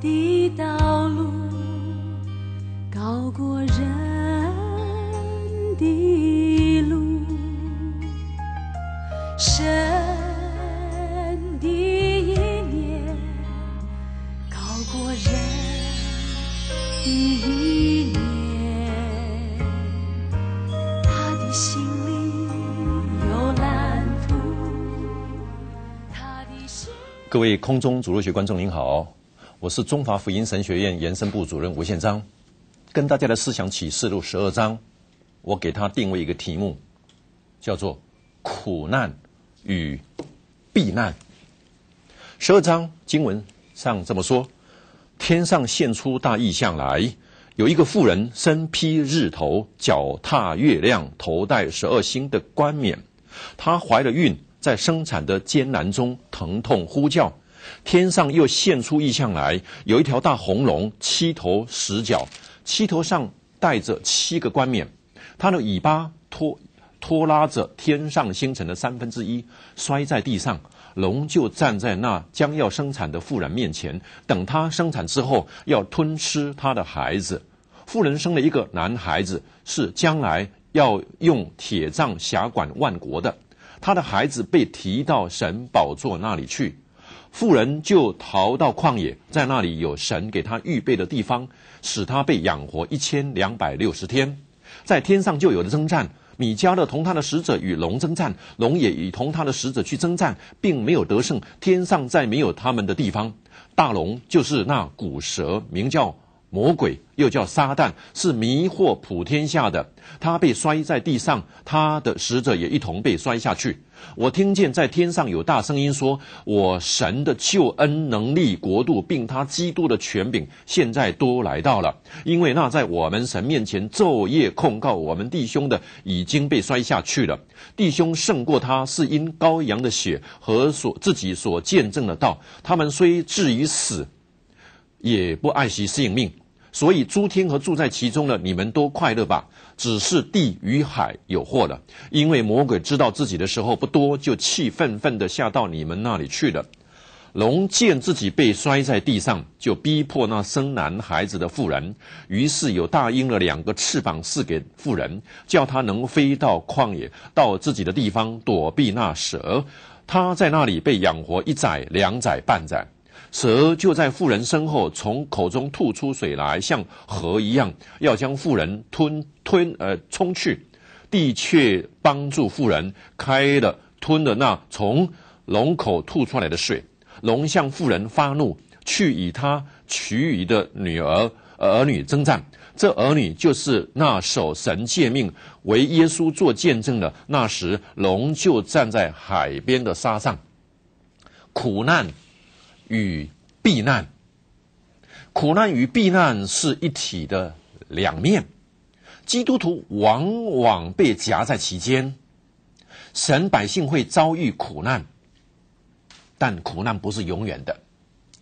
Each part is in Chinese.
的道路高过人的路，神的一念高过人的意念，他的心里有蓝图。各位空中主路学观众，您好。我是中华福音神学院延伸部主任吴宪章，跟大家的思想启示录十二章，我给他定位一个题目，叫做“苦难与避难”。十二章经文上这么说：“天上现出大异象来，有一个妇人身披日头，脚踏月亮，头戴十二星的冠冕，她怀了孕，在生产的艰难中，疼痛呼叫。”天上又现出异象来，有一条大红龙，七头十角，七头上戴着七个冠冕，它的尾巴拖拖拉着天上星辰的三分之一，摔在地上。龙就站在那将要生产的妇人面前，等他生产之后，要吞吃他的孩子。妇人生了一个男孩子，是将来要用铁杖辖管万国的。他的孩子被提到神宝座那里去。富人就逃到旷野，在那里有神给他预备的地方，使他被养活一千两百六十天。在天上就有的征战，米迦勒同他的使者与龙征战，龙也与同他的使者去征战，并没有得胜。天上再没有他们的地方。大龙就是那古蛇，名叫。魔鬼又叫撒旦，是迷惑普天下的。他被摔在地上，他的使者也一同被摔下去。我听见在天上有大声音说：“我神的救恩能力、国度，并他基督的权柄，现在都来到了。因为那在我们神面前昼夜控告我们弟兄的，已经被摔下去了。弟兄胜过他，是因羔羊的血和所自己所见证的道。他们虽至于死，也不爱惜性命。”所以，诸天和住在其中的，你们都快乐吧。只是地与海有祸了，因为魔鬼知道自己的时候不多，就气愤愤的下到你们那里去了。龙见自己被摔在地上，就逼迫那生男孩子的妇人。于是有大鹰的两个翅膀赐给妇人，叫他能飞到旷野，到自己的地方躲避那蛇。他在那里被养活一载、两载、半载。蛇就在妇人身后，从口中吐出水来，像河一样，要将妇人吞吞呃冲去。地却帮助妇人开了，吞了那从龙口吐出来的水。龙向妇人发怒，去与他其余的女儿儿女征战。这儿女就是那守神诫命、为耶稣做见证的。那时，龙就站在海边的沙上，苦难。与避难，苦难与避难是一体的两面。基督徒往往被夹在其间，神百姓会遭遇苦难，但苦难不是永远的。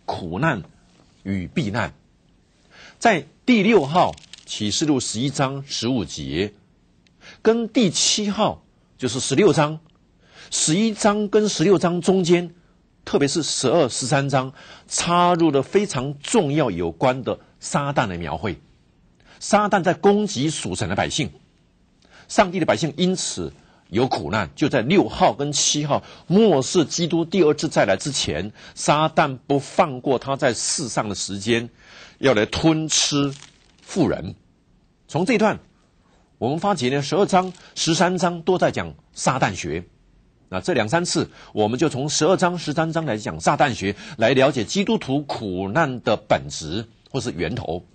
苦难与避难，在第六号启示录十一章十五节，跟第七号就是十六章，十一章跟十六章中间。特别是十二、十三章插入了非常重要、有关的撒旦的描绘，撒旦在攻击属神的百姓，上帝的百姓因此有苦难。就在六号跟七号末世基督第二次再来之前，撒旦不放过他在世上的时间，要来吞吃富人。从这一段，我们发觉呢，十二章、十三章都在讲撒旦学。那这两三次，我们就从十二章、十三章来讲撒旦学，来了解基督徒苦难的本质或是源头。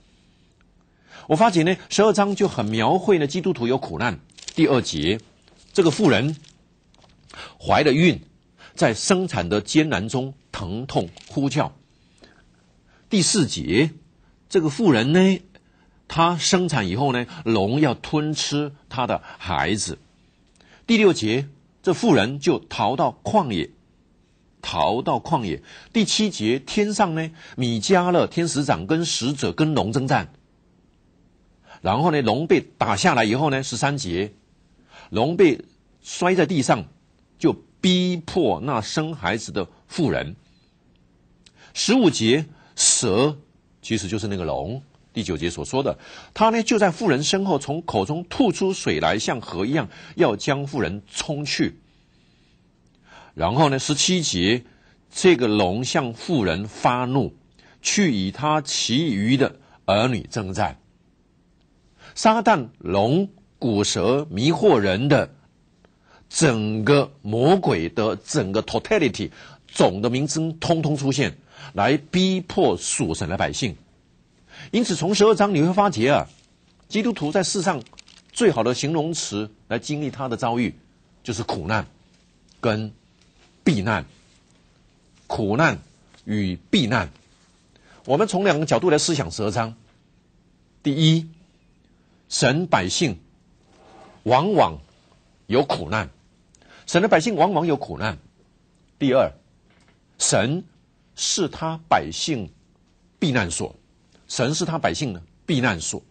我发觉呢，十二章就很描绘呢，基督徒有苦难。第二节，这个妇人怀了孕，在生产的艰难中疼痛呼叫。第四节，这个妇人呢，她生产以后呢，龙要吞吃她的孩子。第六节。这妇人就逃到旷野，逃到旷野。第七节，天上呢，米迦勒天使长跟使者跟龙征战，然后呢，龙被打下来以后呢，十三节，龙被摔在地上，就逼迫那生孩子的妇人。十五节，蛇其实就是那个龙。第九节所说的，他呢就在妇人身后，从口中吐出水来，像河一样，要将妇人冲去。然后呢，十七节，这个龙向妇人发怒，去与他其余的儿女征战。撒旦、龙、骨蛇、迷惑人的，整个魔鬼的整个 totality 总的名称，通通出现，来逼迫属神的百姓。因此，从十二章你会发觉啊，基督徒在世上最好的形容词来经历他的遭遇，就是苦难跟避难。苦难与避难，我们从两个角度来思想十二章：第一，神百姓往往有苦难；神的百姓往往有苦难。第二，神是他百姓避难所。神是他百姓的避难所。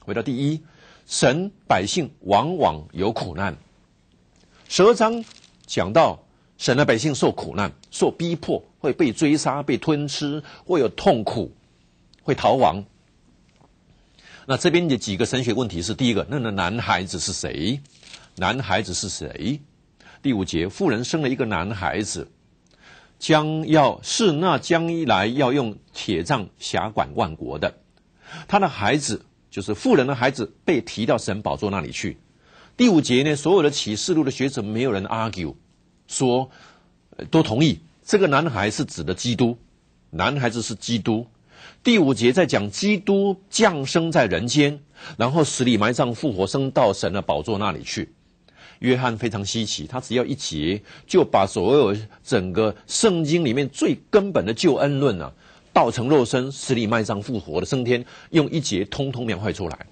回到第一，神百姓往往有苦难。蛇章讲到神的百姓受苦难、受逼迫，会被追杀、被吞吃，会有痛苦，会逃亡。那这边的几个神学问题是：第一个，那个男孩子是谁？男孩子是谁？第五节，妇人生了一个男孩子。将要是那将来要用铁杖辖管万国的，他的孩子就是富人的孩子被提到神宝座那里去。第五节呢，所有的启示录的学者没有人 argue 说都同意这个男孩是指的基督，男孩子是基督。第五节在讲基督降生在人间，然后死里埋葬，复活升到神的宝座那里去。约翰非常稀奇，他只要一节就把所有整个圣经里面最根本的救恩论啊，道成肉身，死里埋葬复活的升天，用一节通通描绘出来。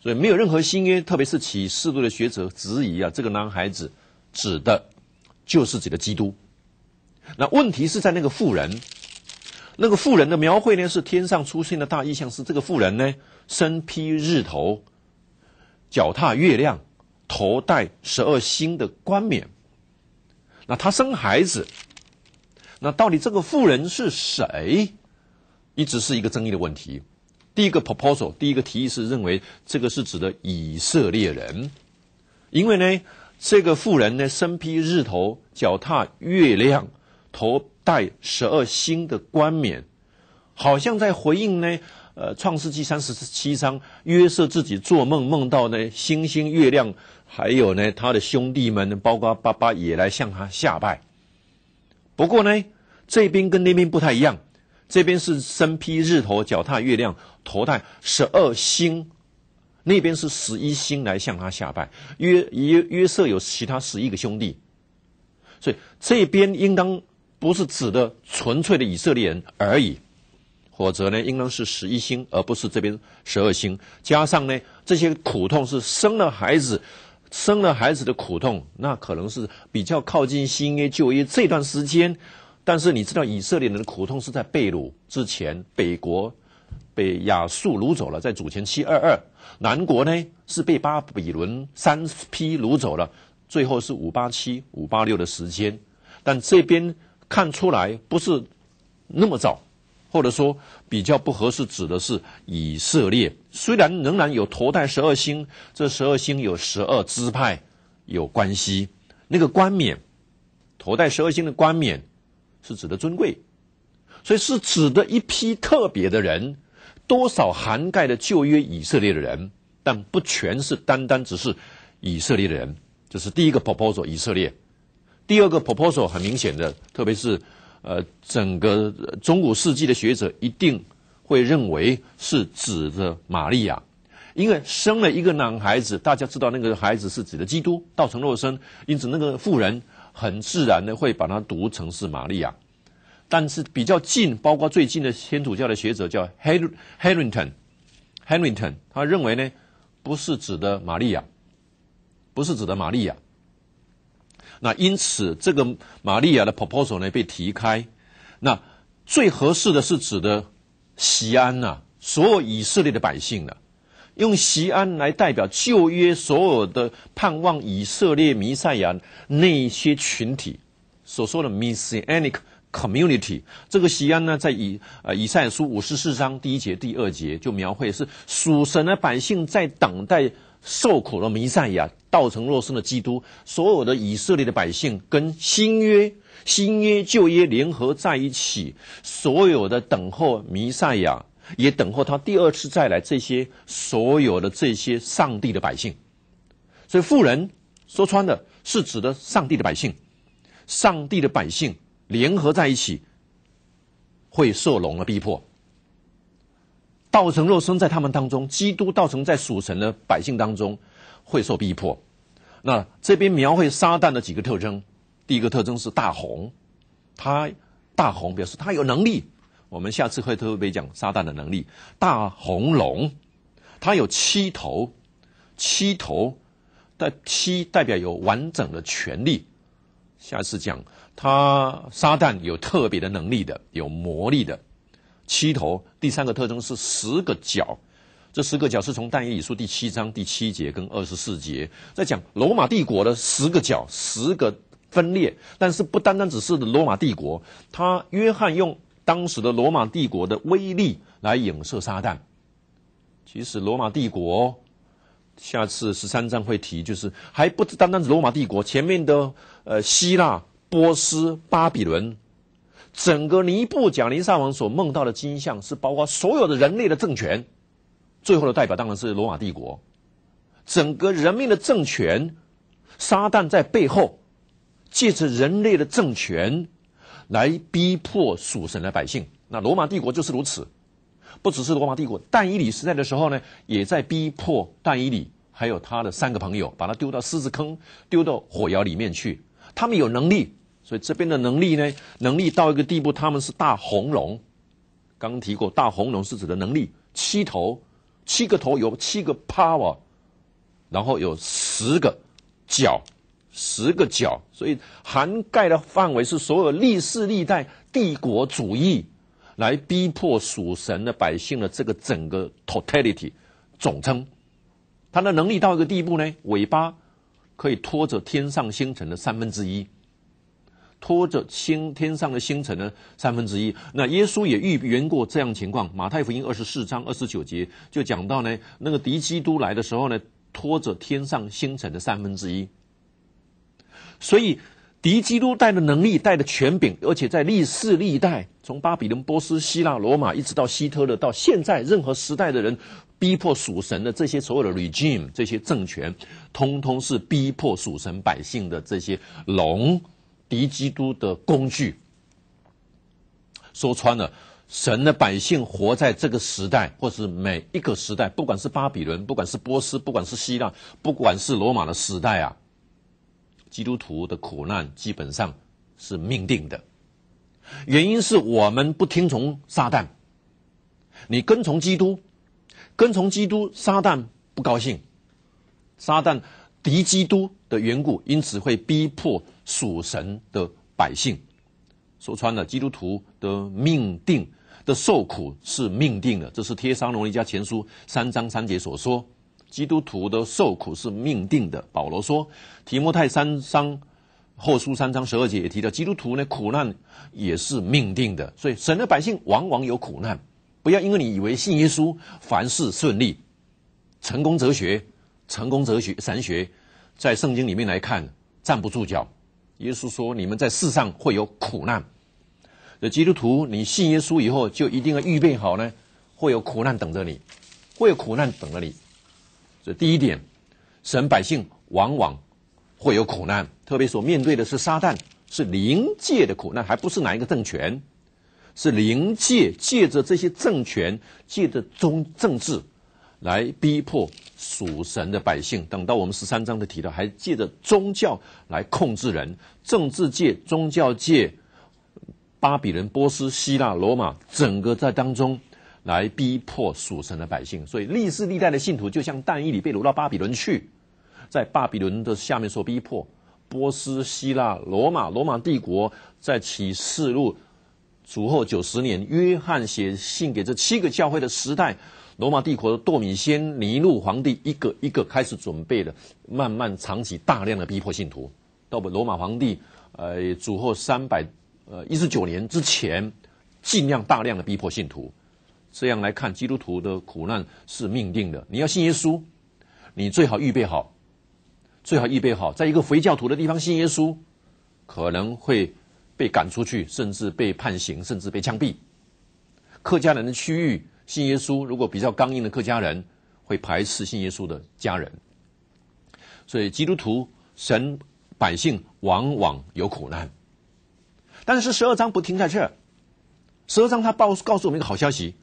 所以没有任何新约，特别是启示录的学者质疑啊，这个男孩子指的就是这个基督。那问题是在那个妇人，那个妇人的描绘呢？是天上出现的大意象是这个妇人呢，身披日头，脚踏月亮。头戴十二星的冠冕，那他生孩子，那到底这个妇人是谁，一直是一个争议的问题。第一个 proposal，第一个提议是认为这个是指的以色列人，因为呢，这个妇人呢身披日头，脚踏月亮，头戴十二星的冠冕，好像在回应呢。呃，《创世纪》三十七章，约瑟自己做梦，梦到呢星星、月亮。还有呢，他的兄弟们，包括爸爸也来向他下拜。不过呢，这边跟那边不太一样，这边是身披日头，脚踏月亮，头戴十二星；那边是十一星来向他下拜。约约约瑟有其他十一个兄弟，所以这边应当不是指的纯粹的以色列人而已，否则呢，应当是十一星，而不是这边十二星。加上呢，这些苦痛是生了孩子。生了孩子的苦痛，那可能是比较靠近新约就约这段时间。但是你知道以色列人的苦痛是在被掳之前，北国被亚述掳走了，在主前七二二；南国呢是被巴比伦三批掳走了，最后是五八七、五八六的时间。但这边看出来不是那么早。或者说比较不合适，指的是以色列。虽然仍然有头戴十二星，这十二星有十二支派有关系。那个冠冕，头戴十二星的冠冕，是指的尊贵，所以是指的一批特别的人，多少涵盖的旧约以色列的人，但不全是单单只是以色列的人。这是第一个 proposal，以色列。第二个 proposal 很明显的，特别是。呃，整个中古世纪的学者一定会认为是指的玛利亚，因为生了一个男孩子，大家知道那个孩子是指的基督，道成肉身，因此那个妇人很自然的会把它读成是玛利亚。但是比较近，包括最近的天主教的学者叫 Harrington，Harrington，他认为呢不是指的玛利亚，不是指的玛利亚。那因此，这个玛利亚的 proposal 呢被提开。那最合适的是指的西安呐，所有以色列的百姓呢，用西安来代表旧约所有的盼望以色列弥赛亚那些群体所说的 Messianic community。这个西安呢，在以呃以赛书五十四章第一节、第二节就描绘是属神的百姓在等待。受苦的弥赛亚，道成肉身的基督，所有的以色列的百姓跟新约、新约、旧约联合在一起，所有的等候弥赛亚，也等候他第二次再来。这些所有的这些上帝的百姓，所以富人说穿了是指的上帝的百姓，上帝的百姓联合在一起，会受龙的逼迫。道成肉身在他们当中，基督道成在属神的百姓当中会受逼迫。那这边描绘撒旦的几个特征，第一个特征是大红，他大红表示他有能力。我们下次会特别讲撒旦的能力。大红龙，它有七头，七头但七代表有完整的权利。下次讲他撒旦有特别的能力的，有魔力的。七头，第三个特征是十个角。这十个角是从但以理书第七章第七节跟二十四节在讲罗马帝国的十个角、十个分裂。但是不单单只是罗马帝国，他约翰用当时的罗马帝国的威力来影射撒旦。其实罗马帝国，下次十三章会提，就是还不单单是罗马帝国，前面的呃希腊、波斯、巴比伦。整个尼布甲尼撒王所梦到的景象是包括所有的人类的政权，最后的代表当然是罗马帝国。整个人民的政权，撒旦在背后，借着人类的政权来逼迫属神的百姓。那罗马帝国就是如此，不只是罗马帝国，但以理时代的时候呢，也在逼迫但以理，还有他的三个朋友，把他丢到狮子坑，丢到火窑里面去。他们有能力。所以这边的能力呢，能力到一个地步，他们是大红龙。刚提过大红龙是指的能力，七头，七个头有七个 power，然后有十个角，十个角，所以涵盖的范围是所有历世历代帝国主义来逼迫属神的百姓的这个整个 totality 总称。他的能力到一个地步呢，尾巴可以拖着天上星辰的三分之一。拖着星天上的星辰呢三分之一，那耶稣也预言过这样情况。马太福音二十四章二十九节就讲到呢，那个敌基督来的时候呢，拖着天上星辰的三分之一。所以敌基督带的能力、带的权柄，而且在历世历代，从巴比伦、波斯、希腊、罗马，一直到希特勒，到现在任何时代的人逼迫属神的这些所有的 regime 这些政权，通通是逼迫属神百姓的这些龙。敌基督的工具，说穿了，神的百姓活在这个时代，或是每一个时代，不管是巴比伦，不管是波斯，不管是希腊，不管是罗马的时代啊，基督徒的苦难基本上是命定的。原因是我们不听从撒旦，你跟从基督，跟从基督，撒旦不高兴，撒旦。敌基督的缘故，因此会逼迫属神的百姓。说穿了，基督徒的命定的受苦是命定的。这是贴商罗一家前书三章三节所说：基督徒的受苦是命定的。保罗说，提摩太三章后书三章十二节也提到，基督徒呢苦难也是命定的。所以神的百姓往往有苦难，不要因为你以为信耶稣凡事顺利、成功哲学。成功哲学、神学，在圣经里面来看站不住脚。耶稣说：“你们在世上会有苦难。”这基督徒，你信耶稣以后，就一定要预备好呢，会有苦难等着你，会有苦难等着你。这第一点，神百姓往往会有苦难，特别所面对的是撒旦，是灵界的苦难，还不是哪一个政权，是灵界借着这些政权、借着中政治来逼迫。属神的百姓，等到我们十三章的提到，还借着宗教来控制人，政治界、宗教界，巴比伦、波斯、希腊、罗马，整个在当中来逼迫属神的百姓。所以历世历代的信徒，就像但以里被掳到巴比伦去，在巴比伦的下面所逼迫；波斯、希腊、罗马、罗马帝国，在启示录主后九十年，约翰写信给这七个教会的时代。罗马帝国的多米先尼禄皇帝一个一个开始准备的，慢慢藏起大量的逼迫信徒。到不罗马皇帝呃主后三百呃一十九年之前，尽量大量的逼迫信徒。这样来看，基督徒的苦难是命定的。你要信耶稣，你最好预备好，最好预备好，在一个回教徒的地方信耶稣，可能会被赶出去，甚至被判刑，甚至被枪毙。客家人的区域。信耶稣，如果比较刚硬的客家人会排斥信耶稣的家人，所以基督徒神百姓往往有苦难。但是十二章不停在这儿，十二章他报告诉我们一个好消息：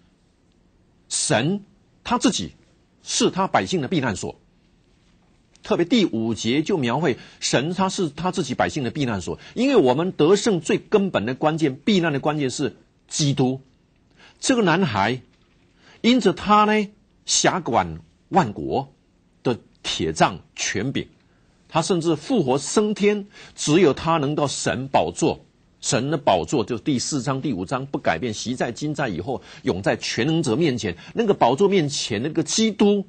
神他自己是他百姓的避难所。特别第五节就描绘神他是他自己百姓的避难所，因为我们得胜最根本的关键，避难的关键是基督这个男孩。因此，他呢，辖管万国的铁杖权柄，他甚至复活升天，只有他能到神宝座，神的宝座，就第四章、第五章不改变，习在今在以后，永在全能者面前，那个宝座面前那个基督。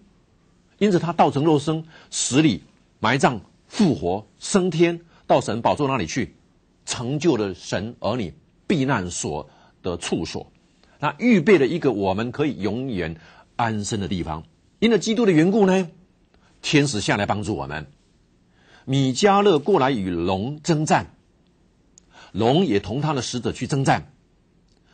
因此，他道成肉身，死里埋葬，复活升天，到神宝座那里去，成就了神儿女避难所的处所。那预备了一个我们可以永远安身的地方，因为基督的缘故呢，天使下来帮助我们。米迦勒过来与龙征战，龙也同他的使者去征战，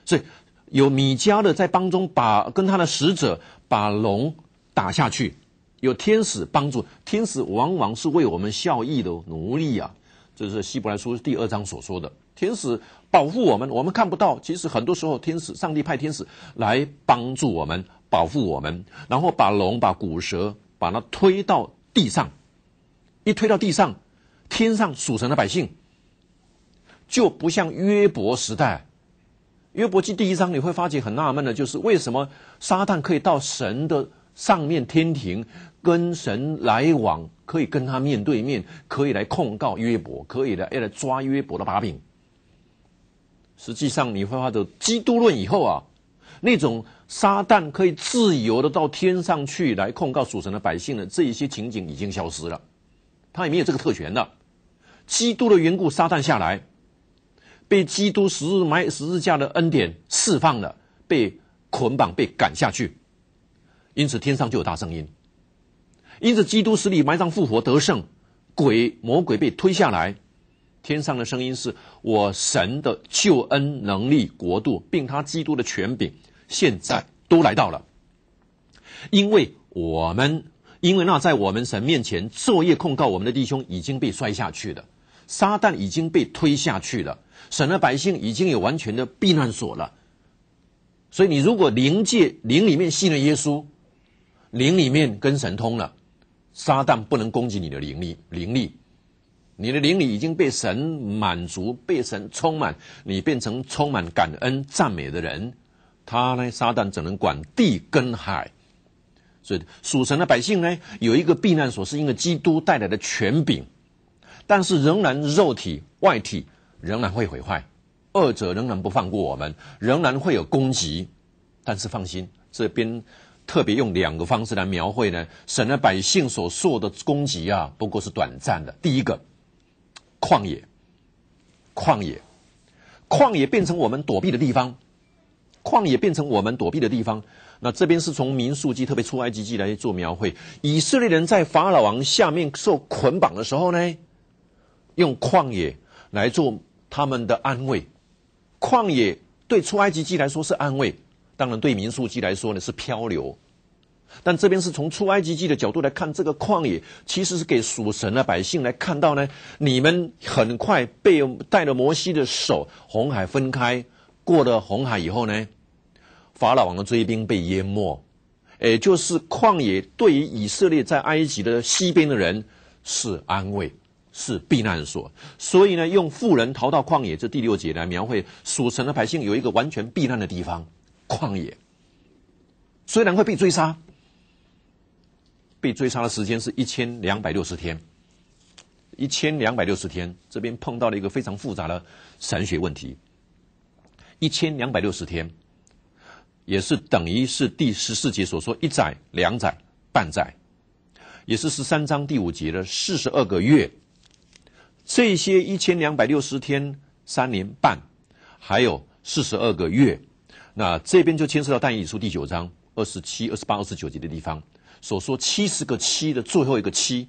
所以有米迦勒在帮中把跟他的使者把龙打下去。有天使帮助，天使往往是为我们效益的奴隶啊，这是希伯来书第二章所说的。天使保护我们，我们看不到。其实很多时候，天使、上帝派天使来帮助我们、保护我们，然后把龙、把古蛇，把它推到地上。一推到地上，天上属神的百姓就不像约伯时代。约伯记第一章，你会发觉很纳闷的，就是为什么撒旦可以到神的上面天庭跟神来往，可以跟他面对面，可以来控告约伯，可以来来抓约伯的把柄。实际上，你会发的基督论以后啊，那种撒旦可以自由的到天上去来控告属神的百姓的这一些情景已经消失了，他也没有这个特权了。基督的缘故，撒旦下来，被基督十字埋十字架的恩典释放了，被捆绑，被赶下去，因此天上就有大声音，因此基督死里埋葬复活得胜，鬼魔鬼被推下来。天上的声音是我神的救恩能力国度，并他基督的权柄，现在都来到了。因为我们，因为那在我们神面前作夜控告我们的弟兄已经被摔下去了，撒旦已经被推下去了，神的百姓已经有完全的避难所了。所以，你如果灵界灵里面信了耶稣，灵里面跟神通了，撒旦不能攻击你的灵力，灵力。你的灵里已经被神满足，被神充满，你变成充满感恩赞美的人。他呢，撒旦只能管地跟海，所以属神的百姓呢，有一个避难所，是因为基督带来的权柄。但是仍然肉体外体仍然会毁坏，二者仍然不放过我们，仍然会有攻击。但是放心，这边特别用两个方式来描绘呢，神的百姓所受的攻击啊，不过是短暂的。第一个。旷野，旷野，旷野变成我们躲避的地方，旷野变成我们躲避的地方。那这边是从民数记特别出埃及记来做描绘，以色列人在法老王下面受捆绑的时候呢，用旷野来做他们的安慰。旷野对出埃及记来说是安慰，当然对民数记来说呢是漂流。但这边是从出埃及记的角度来看，这个旷野其实是给属神的百姓来看到呢。你们很快被带了摩西的手，红海分开，过了红海以后呢，法老王的追兵被淹没，也就是旷野对于以色列在埃及的西边的人是安慰，是避难所。所以呢，用妇人逃到旷野这第六节来描绘属神的百姓有一个完全避难的地方——旷野，虽然会被追杀。被追杀的时间是一千两百六十天，一千两百六十天这边碰到了一个非常复杂的散血问题。一千两百六十天，也是等于是第十四节所说一载两载半载，也是十三章第五节的四十二个月。这些一千两百六十天三年半，还有四十二个月，那这边就牵涉到但以理书第九章二十七、二十八、二十九节的地方。所说七十个七的最后一个七，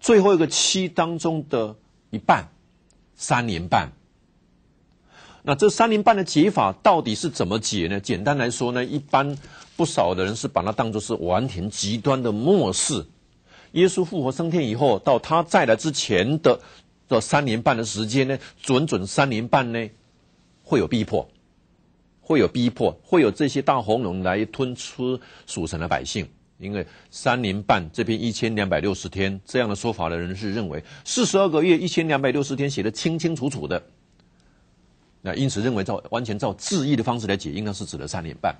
最后一个七当中的一半，三年半。那这三年半的解法到底是怎么解呢？简单来说呢，一般不少的人是把它当做是完全极端的末世。耶稣复活升天以后，到他再来之前的这三年半的时间呢，准准三年半呢，会有逼迫，会有逼迫，会有这些大红龙来吞吃属神的百姓。因为三年半这边一千两百六十天这样的说法的人是认为四十二个月一千两百六十天写的清清楚楚的，那因此认为照完全照字义的方式来解，应当是指的三年半。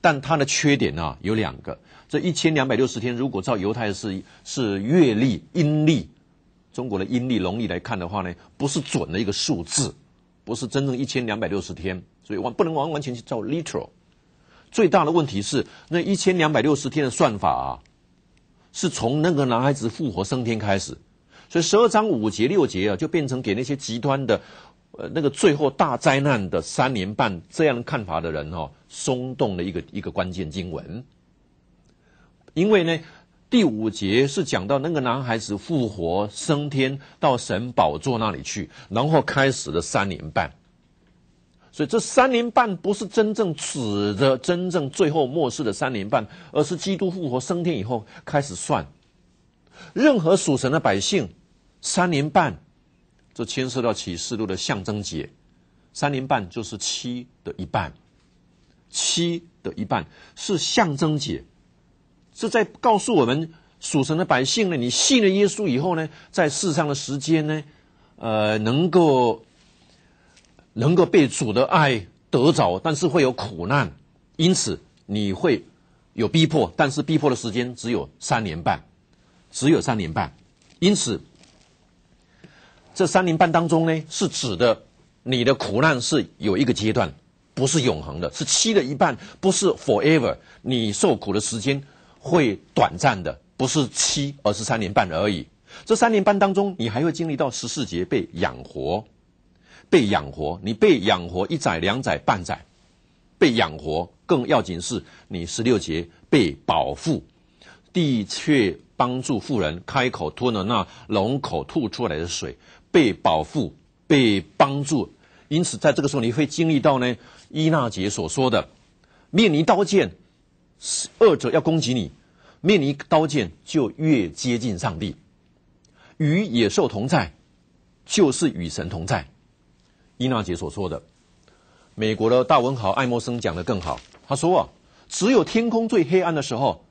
但它的缺点呢有两个，这一千两百六十天如果照犹太是是月历阴历，中国的阴历农历来看的话呢，不是准的一个数字，不是真正一千两百六十天，所以完不能完完全去照 literal。最大的问题是那一千两百六十天的算法啊，是从那个男孩子复活升天开始，所以十二章五节六节啊，就变成给那些极端的呃那个最后大灾难的三年半这样看法的人哦，松动的一个一个关键经文，因为呢第五节是讲到那个男孩子复活升天到神宝座那里去，然后开始了三年半。所以这三年半不是真正指的真正最后末世的三年半，而是基督复活升天以后开始算。任何属神的百姓，三年半，这牵涉到启示录的象征节。三年半就是七的一半，七的一半是象征节，是在告诉我们属神的百姓呢，你信了耶稣以后呢，在世上的时间呢，呃，能够。能够被主的爱得着，但是会有苦难，因此你会有逼迫，但是逼迫的时间只有三年半，只有三年半。因此，这三年半当中呢，是指的你的苦难是有一个阶段，不是永恒的，是七的一半，不是 forever。你受苦的时间会短暂的，不是七，而是三年半而已。这三年半当中，你还会经历到十四节被养活。被养活，你被养活一载、两载、半载，被养活更要紧是你十六节被保护，的确帮助富人开口吞了那龙口吐出来的水，被保护被帮助，因此在这个时候你会经历到呢伊娜姐所说的，面临刀剑，二者要攻击你，面临刀剑就越接近上帝，与野兽同在就是与神同在。伊娜姐所说的，美国的大文豪爱默生讲的更好。他说啊，只有天空最黑暗的时候，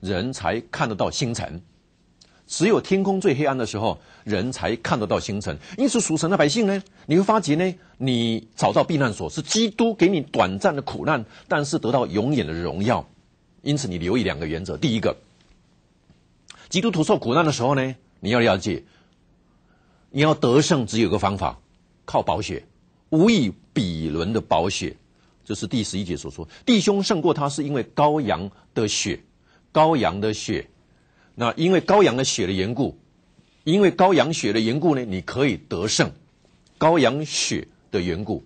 人才看得到星辰；只有天空最黑暗的时候，人才看得到星辰。因此，属神的百姓呢，你会发觉呢，你找到避难所是基督给你短暂的苦难，但是得到永远的荣耀。因此，你留意两个原则：第一个，基督徒受苦难的时候呢，你要了解，你要得胜只有个方法。靠宝血，无以比伦的宝血，这是第十一节所说。弟兄胜过他，是因为羔羊的血，羔羊的血。那因为羔羊的血的缘故，因为羔羊血的缘故呢，你可以得胜。羔羊血的缘故，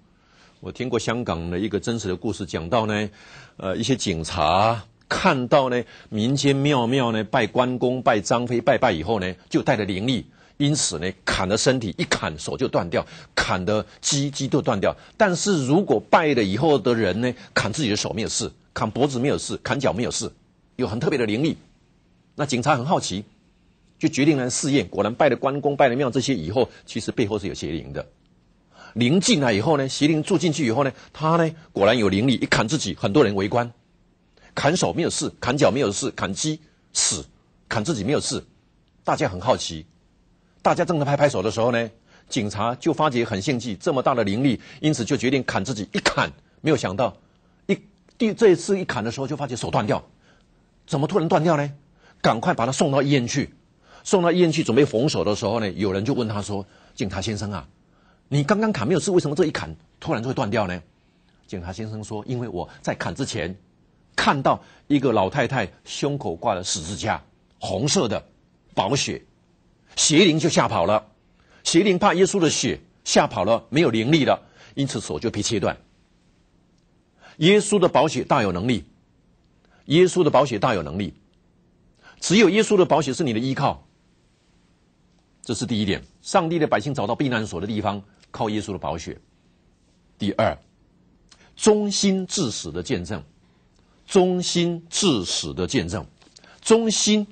我听过香港的一个真实的故事，讲到呢，呃，一些警察看到呢民间庙庙呢拜关公、拜张飞、拜拜以后呢，就带着灵力。因此呢，砍的身体一砍手就断掉，砍的鸡鸡都断掉。但是如果拜了以后的人呢，砍自己的手没有事，砍脖子没有事，砍脚没有事，有很特别的灵力。那警察很好奇，就决定来试验。果然拜了关公、拜了庙这些以后，其实背后是有邪灵的。灵进来以后呢，邪灵住进去以后呢，他呢果然有灵力，一砍自己，很多人围观，砍手没有事，砍脚没有事，砍鸡死，砍自己没有事，大家很好奇。大家正在拍拍手的时候呢，警察就发觉很兴趣，这么大的灵力，因此就决定砍自己一砍。没有想到，一第这一次一砍的时候，就发觉手断掉。怎么突然断掉呢？赶快把他送到医院去。送到医院去准备缝手的时候呢，有人就问他说：“警察先生啊，你刚刚砍没有事，为什么这一砍突然就会断掉呢？”警察先生说：“因为我在砍之前，看到一个老太太胸口挂了十字架，红色的，宝血。”邪灵就吓跑了，邪灵怕耶稣的血吓跑了，没有灵力了，因此手就被切断。耶稣的保险大有能力，耶稣的保险大有能力，只有耶稣的保险是你的依靠。这是第一点，上帝的百姓找到避难所的地方，靠耶稣的保险。第二，忠心至死的见证，忠心至死的见证，忠心。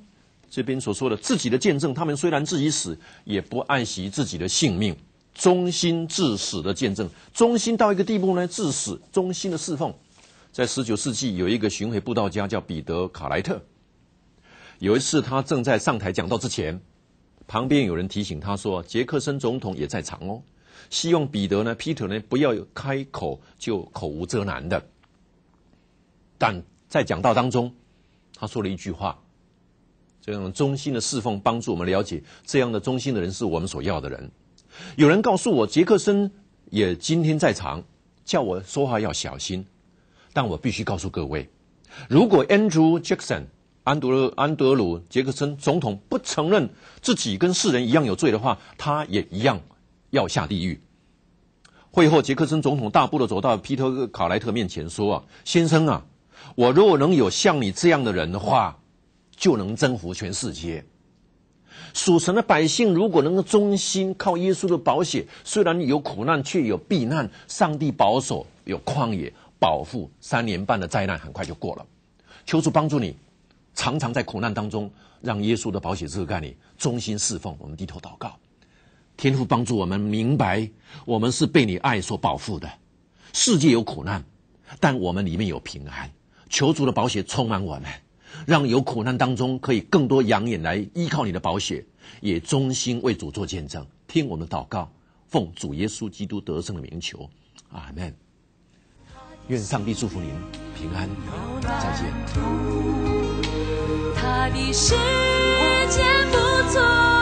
这边所说的自己的见证，他们虽然自己死，也不爱惜自己的性命，忠心至死的见证，忠心到一个地步呢，至死忠心的侍奉。在十九世纪，有一个巡回布道家叫彼得·卡莱特。有一次，他正在上台讲道之前，旁边有人提醒他说：“杰克森总统也在场哦，希望彼得呢，Peter 呢，不要开口就口无遮拦的。”但在讲道当中，他说了一句话。这种忠心的侍奉、帮助我们了解，这样的忠心的人是我们所要的人。有人告诉我，杰克森也今天在场，叫我说话要小心。但我必须告诉各位，如果 Andrew Jackson 安德安德鲁杰克森总统不承认自己跟世人一样有罪的话，他也一样要下地狱。会后，杰克森总统大步的走到皮特·卡莱特面前说：“啊，先生啊，我如果能有像你这样的人的话。”就能征服全世界。属神的百姓如果能够忠心，靠耶稣的保险，虽然有苦难，却有避难。上帝保守，有旷野保护，三年半的灾难很快就过了。求主帮助你，常常在苦难当中，让耶稣的保险这个概念忠心侍奉。我们低头祷告，天父帮助我们明白，我们是被你爱所保护的。世界有苦难，但我们里面有平安。求主的保险充满我们。让有苦难当中可以更多养眼来依靠你的保险，也忠心为主做见证，听我们祷告，奉主耶稣基督得胜的名求，阿门。愿上帝祝福您，平安，再见。他的不错。